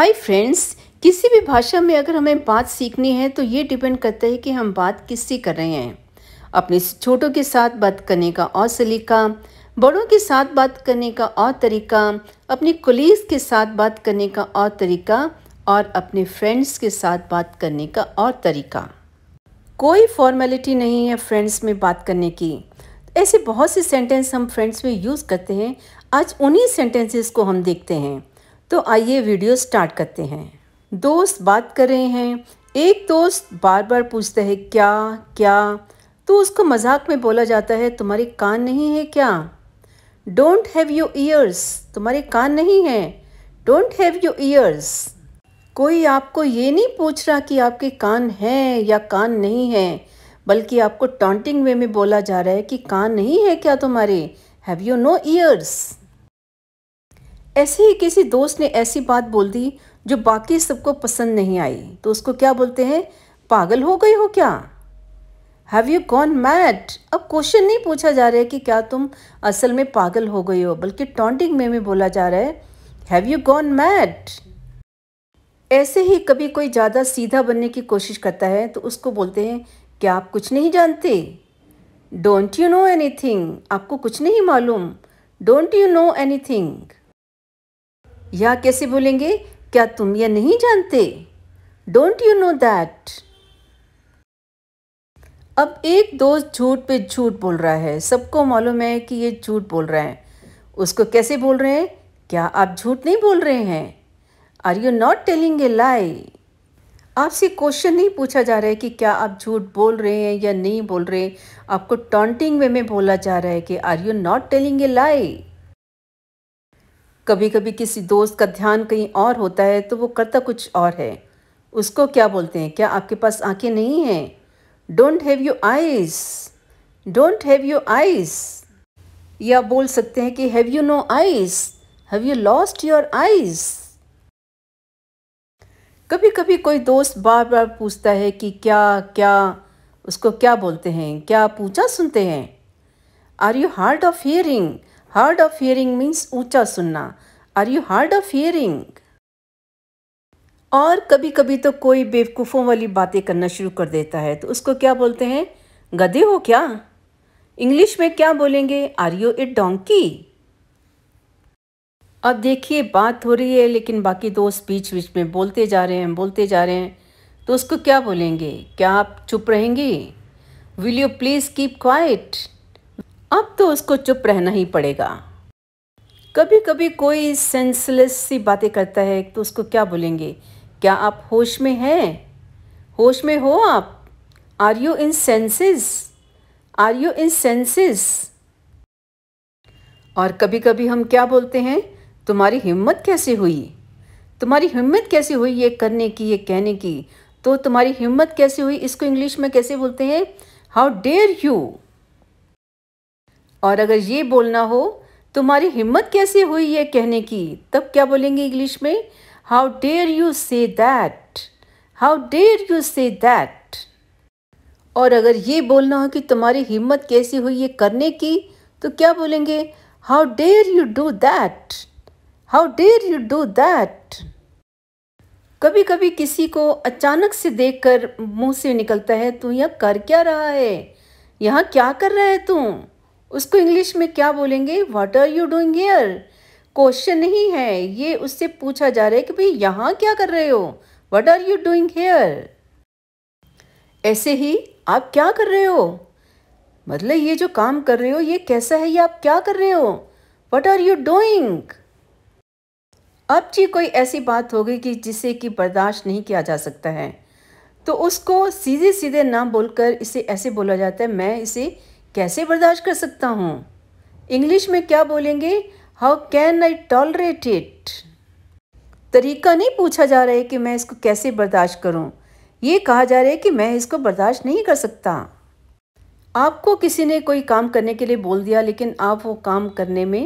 hi friends किसी भी भाषा में अगर हमें बात सीखनी है तो ये डिपेंड करता है कि हम बात किससे कर रहे हैं अपने छोटों के साथ बात करने का और सलीका बड़ों के साथ बात करने का और तरीका अपने कोलीग्स के साथ बात करने का और तरीका और अपने फ्रेंड्स के साथ बात करने का और तरीका कोई फॉर्मेलिटी नहीं है फ्रेंड्स में बात करने की ऐसे बहुत से सेंटेंस हम फ्रेंड्स में यूज़ करते हैं आज उन्हीं सेंटेंसेस को हम देखते हैं तो आइए वीडियो स्टार्ट करते हैं दोस्त बात कर रहे हैं एक दोस्त बार बार पूछता है क्या क्या तो उसको मजाक में बोला जाता है तुम्हारे कान नहीं है क्या डोंट हैव योर ईयर्स तुम्हारे कान नहीं है डोंट हैव योर ईयर्स कोई आपको ये नहीं पूछ रहा कि आपके कान हैं या कान नहीं है बल्कि आपको टॉन्टिंग वे में बोला जा रहा है कि कान नहीं है क्या तुम्हारे हैव यू नो ईयर्स ऐसे ही किसी दोस्त ने ऐसी बात बोल दी जो बाकी सबको पसंद नहीं आई तो उसको क्या बोलते हैं पागल हो गई हो क्या हैव यू गॉन मैट अब क्वेश्चन नहीं पूछा जा रहा है कि क्या तुम असल में पागल हो गई हो बल्कि टॉन्टिंग में भी बोला जा रहा है हैव यू गॉन मैट ऐसे ही कभी कोई ज़्यादा सीधा बनने की कोशिश करता है तो उसको बोलते हैं क्या आप कुछ नहीं जानते don't you know anything आपको कुछ नहीं मालूम don't you know anything या कैसे बोलेंगे क्या तुम यह नहीं जानते डोंट यू नो दैट अब एक दोस्त झूठ पे झूठ बोल रहा है सबको मालूम है कि ये झूठ बोल रहा है उसको कैसे बोल रहे हैं क्या आप झूठ नहीं बोल रहे हैं are you not telling a lie आपसे क्वेश्चन नहीं पूछा जा रहा है कि क्या आप झूठ बोल रहे हैं या नहीं बोल रहे आपको टॉन्टिंग वे में बोला जा रहा है कि are you not telling a lie कभी कभी किसी दोस्त का ध्यान कहीं और होता है तो वो करता कुछ और है उसको क्या बोलते हैं क्या आपके पास आंखें नहीं हैं don't have you eyes don't have you eyes या बोल सकते हैं कि have you no eyes have you lost your eyes कभी कभी कोई दोस्त बार बार पूछता है कि क्या क्या उसको क्या बोलते हैं क्या पूछा सुनते हैं are you hard of hearing hard of hearing means ऊंचा सुनना are you hard of hearing और कभी कभी तो कोई बेवकूफ़ों वाली बातें करना शुरू कर देता है तो उसको क्या बोलते हैं गधे हो क्या इंग्लिश में क्या बोलेंगे आर यू ए डोंकी अब देखिए बात हो रही है लेकिन बाकी दोस्त बीच बीच में बोलते जा रहे हैं बोलते जा रहे हैं तो उसको क्या बोलेंगे क्या आप चुप रहेंगे will you please keep quiet अब तो उसको चुप रहना ही पड़ेगा कभी कभी कोई सेंसलेस सी बातें करता है तो उसको क्या बोलेंगे क्या आप होश में हैं होश में हो आप are you in senses are you in senses और कभी कभी हम क्या बोलते हैं तुम्हारी हिम्मत कैसे हुई तुम्हारी हिम्मत कैसे हुई ये करने की ये कहने की तो तुम्हारी हिम्मत कैसे हुई इसको इंग्लिश में कैसे बोलते हैं हाउ डेयर यू और अगर ये बोलना हो तुम्हारी हिम्मत कैसे हुई ये कहने की तब क्या बोलेंगे इंग्लिश में how dare you say that how dare you say that और अगर ये बोलना हो कि तुम्हारी हिम्मत कैसी हुई ये करने की तो क्या बोलेंगे how dare you do that how dare you do that कभी कभी किसी को अचानक से देखकर मुंह से निकलता है तू यह कर क्या रहा है यहाँ क्या कर रहा है तू उसको इंग्लिश में क्या बोलेंगे what are you doing here question नहीं है ये उससे पूछा जा रहा है कि भाई यहाँ क्या कर रहे हो what are you doing here ऐसे ही आप क्या कर रहे हो मतलब ये जो काम कर रहे हो ये कैसा है ये आप क्या कर रहे हो वट आर यू डूइंग अब जी कोई ऐसी बात हो गई कि जिसे कि बर्दाश्त नहीं किया जा सकता है तो उसको सीधे सीधे ना बोलकर इसे ऐसे बोला जाता है मैं इसे कैसे बर्दाश्त कर सकता हूँ इंग्लिश में क्या बोलेंगे how can I tolerate it तरीका नहीं पूछा जा रहा है कि मैं इसको कैसे बर्दाश्त करूँ ये कहा जा रहा है कि मैं इसको बर्दाश्त नहीं कर सकता आपको किसी ने कोई काम करने के लिए बोल दिया लेकिन आप वो काम करने में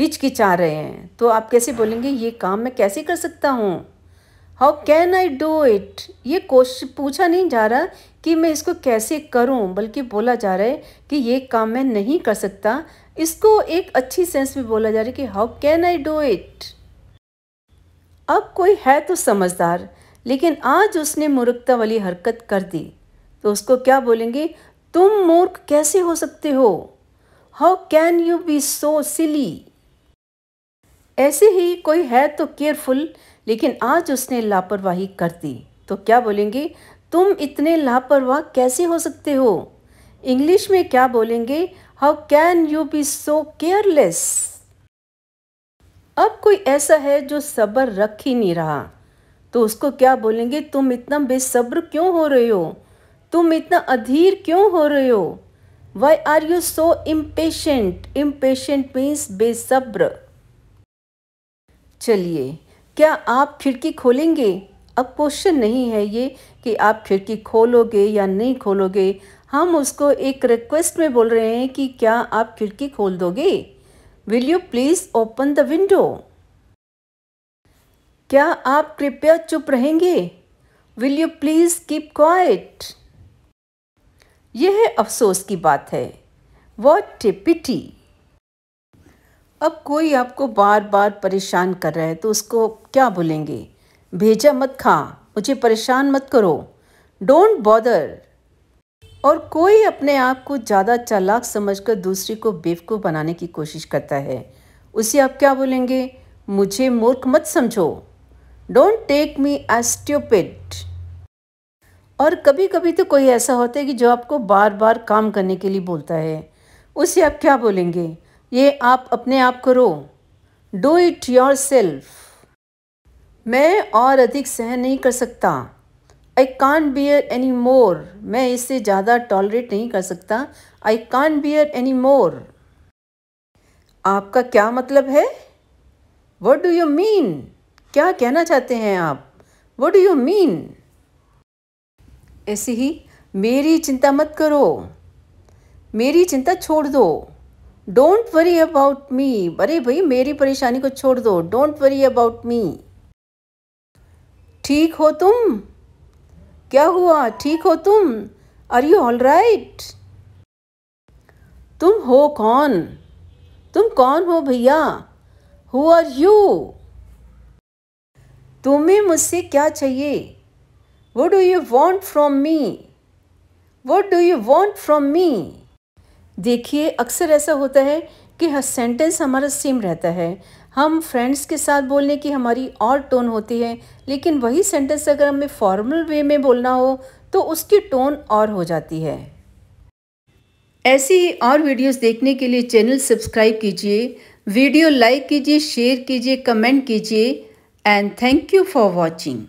हिचकिचा रहे हैं तो आप कैसे बोलेंगे ये काम मैं कैसे कर सकता हूँ how can I do it ये क्वेश्चन पूछा नहीं जा रहा कि मैं इसको कैसे करूं बल्कि बोला जा रहा है कि ये काम मैं नहीं कर सकता इसको एक अच्छी सेंस में बोला जा रहा है कि how can I do it अब कोई है तो समझदार लेकिन आज उसने मूर्खता वाली हरकत कर दी तो उसको क्या बोलेंगे तुम मूर्ख कैसे हो सकते हो how can you be so silly ऐसे ही कोई है तो केयरफुल लेकिन आज उसने लापरवाही कर दी तो क्या बोलेंगे तुम इतने लापरवाह कैसे हो सकते हो इंग्लिश में क्या बोलेंगे how can you be so careless अब कोई ऐसा है जो सब्र रख ही नहीं रहा तो उसको क्या बोलेंगे तुम इतना बेसब्र क्यों हो रहे हो तुम इतना अधीर क्यों हो रहे हो why are you so impatient impatient means बेसब्र चलिए क्या आप खिड़की खोलेंगे अब क्वेश्चन नहीं है ये कि आप खिड़की खोलोगे या नहीं खोलोगे हम उसको एक रिक्वेस्ट में बोल रहे हैं कि क्या आप खिड़की खोल दोगे will you please open the window क्या आप कृपया चुप रहेंगे will you please keep quiet यह अफसोस की बात है वॉट ए पिटी अब कोई आपको बार बार परेशान कर रहा है तो उसको क्या बोलेंगे भेजा मत खा मुझे परेशान मत करो डोंट बॉदर और कोई अपने आप को ज़्यादा चालाक समझकर दूसरे को बेवकूफ़ बनाने की कोशिश करता है उसे आप क्या बोलेंगे मुझे मूर्ख मत समझो डोंट टेक मी एस्ट्यूपिट और कभी कभी तो कोई ऐसा होता है कि जो आपको बार बार काम करने के लिए बोलता है उसे आप क्या बोलेंगे ये आप अपने आप करो डू इट योर सेल्फ मैं और अधिक सहन नहीं कर सकता आई कान बियर एनी मोर मैं इसे ज़्यादा टॉलरेट नहीं कर सकता आई कान बियर एनी मोर आपका क्या मतलब है वट डू यू मीन क्या कहना चाहते हैं आप वट डू यू मीन ऐसे ही मेरी चिंता मत करो मेरी चिंता छोड़ दो डोंट वरी अबाउट मी अरे भाई मेरी परेशानी को छोड़ दो डोंट वरी अबाउट मी ठीक हो तुम क्या हुआ ठीक हो तुम आर यू ऑल राइट तुम हो कौन तुम कौन हो भैया हु आर यू तुम्हें मुझसे क्या चाहिए what do you want from me what do you want from me देखिए अक्सर ऐसा होता है कि हर सेंटेंस हमारा सेम रहता है हम फ्रेंड्स के साथ बोलने की हमारी और टोन होती है लेकिन वही सेंटेंस अगर हमें फॉर्मल वे में बोलना हो तो उसकी टोन और हो जाती है ऐसी ही और वीडियोस देखने के लिए चैनल सब्सक्राइब कीजिए वीडियो लाइक कीजिए शेयर कीजिए कमेंट कीजिए and thank you for watching